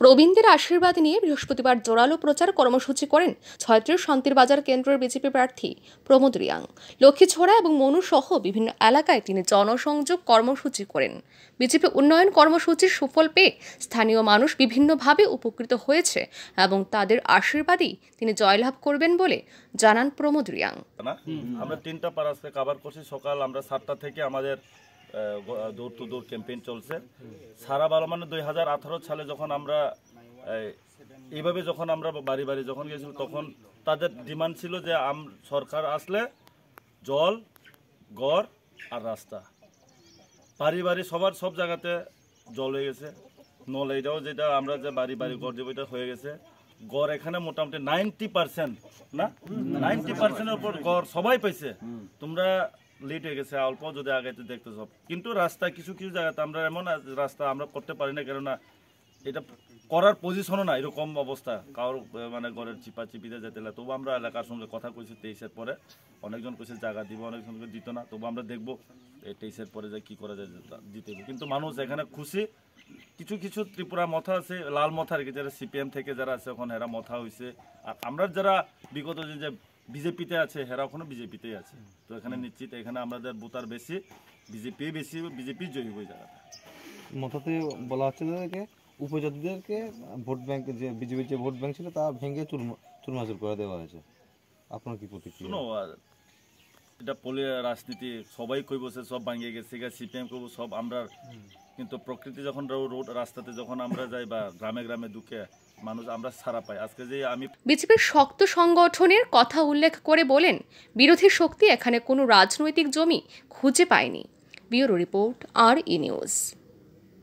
প্রবীণদের আশীর্বাদ নিয়ে বৃহস্পতিবার জোরালো প্রচার কর্মসূচি করেন ছয়ত্রিশ শান্তির বাজার কেন্দ্রের বিজেপি প্রার্থী প্রমোদ রিয়াং লক্ষ্মীছড়া এবং মনু সহ বিভিন্ন এলাকায় তিনি জনসংযোগ কর্মসূচি করেন বিজেপি উন্নয়ন কর্মসূচির সুফল পেয়ে স্থানীয় মানুষ বিভিন্নভাবে উপকৃত হয়েছে এবং তাদের আশীর্বাদই তিনি জয়লাভ করবেন বলে জানান প্রমোদ রিয়াং আমরা তিনটা পাড়া কাভার করছি সকাল আমরা সাতটা থেকে আমাদের দৌড় টু দৌড় ক্যাম্পেইন চলছে সারা বারো মানে দুই সালে যখন আমরা এইভাবে যখন আমরা বাড়ি বাড়ি যখন গেছিল তখন তাদের ডিমান্ড ছিল যে আম সরকার আসলে জল গড় আর রাস্তা বাড়ি বাড়ি সবার সব জায়গাতে জল হয়ে গেছে নল এটাও যেটা আমরা যে বাড়ি বাড়ি গড় দেবো হয়ে গেছে গড় এখানে মোটামুটি নাইনটি পার্সেন্ট না নাইনটি পার্সেন্টের উপর গড় সবাই পাইছে তোমরা লেট হয়ে গেছে অল্প যদি আগাইতে দেখতে সব কিন্তু রাস্তা কিছু কিছু জায়গাতে আমরা এমন রাস্তা আমরা করতে পারি না কেননা এটা করার পজিশনও না এরকম অবস্থা কারোর মানে ঘরের চিপা চিপিতে যেতে লাগে তবু আমরা এলাকার সঙ্গে কথা কইছি তেইশের পরে অনেকজন কইছে জায়গা দিব অনেকজনকে দিত না তবু আমরা দেখবো তেইশের পরে যে কী করা যায় দিতে কিন্তু মানুষ এখানে খুশি কিছু কিছু ত্রিপুরা মথা আছে লাল মথা আর কি যারা সিপিএম থেকে যারা আছে ওখানে এরা মথা হয়েছে আর আমরা যারা বিগত যে বিজেপিতে আছে হেরা ওখানে বিজেপিতেই আছে তো এখানে নিশ্চিত এখানে আমাদের বুতার বেশি বিজেপি বেশি বিজেপি জয়ী হয়ে জায়গাটা মতাতে বলা হচ্ছে তাদেরকে উপজাতিদেরকে ভোট ব্যাংক যে বিজেপির যে ভোট ব্যাংক ছিল তা ভেঙে চুরমা চুরমাচুর করে দেওয়া হয়েছে আপনার কি প্রতিক্রিয়া এটা পলি রাজনীতি সবাই বসে সব ভাঙিয়ে গেছে গা সিপিএম কইব সব আমরা কিন্তু প্রকৃতি যখন রোড রাস্তাতে যখন আমরা যাই বা গ্রামে গ্রামে দুঃখে মানুষ আমরা সারা পাই আজকে যে আমি বিজেপির শক্ত সংগঠনের কথা উল্লেখ করে বলেন বিরোধী শক্তি এখানে কোনো রাজনৈতিক জমি খুঁজে পায়নি bureau report R E news